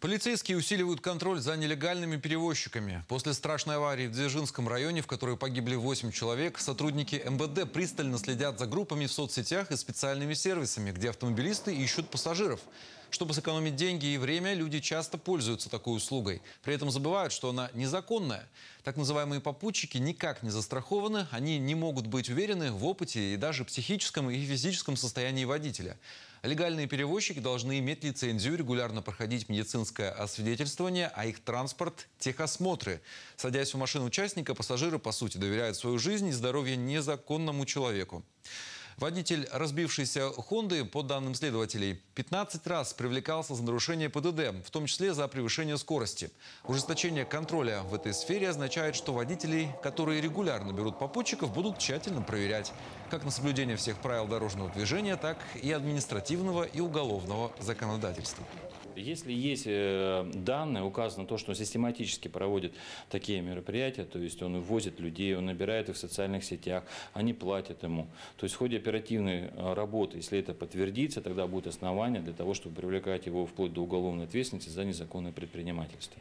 Полицейские усиливают контроль за нелегальными перевозчиками. После страшной аварии в Дзержинском районе, в которой погибли 8 человек, сотрудники МВД пристально следят за группами в соцсетях и специальными сервисами, где автомобилисты ищут пассажиров. Чтобы сэкономить деньги и время, люди часто пользуются такой услугой. При этом забывают, что она незаконная. Так называемые попутчики никак не застрахованы, они не могут быть уверены в опыте и даже психическом и физическом состоянии водителя. Легальные перевозчики должны иметь лицензию, регулярно проходить медицинское освидетельствование, а их транспорт – техосмотры. Садясь в машину участника, пассажиры, по сути, доверяют свою жизнь и здоровье незаконному человеку. Водитель разбившейся «Хонды», по данным следователей, 15 раз привлекался за нарушение ПДД, в том числе за превышение скорости. Ужесточение контроля в этой сфере означает, что водителей, которые регулярно берут попутчиков, будут тщательно проверять как на соблюдение всех правил дорожного движения, так и административного и уголовного законодательства. Если есть э, данные, указано то, что он систематически проводит такие мероприятия, то есть он ввозит людей, он набирает их в социальных сетях, они платят ему. То есть в ходе оперативной э, работы, если это подтвердится, тогда будет основание для того, чтобы привлекать его вплоть до уголовной ответственности за незаконное предпринимательство.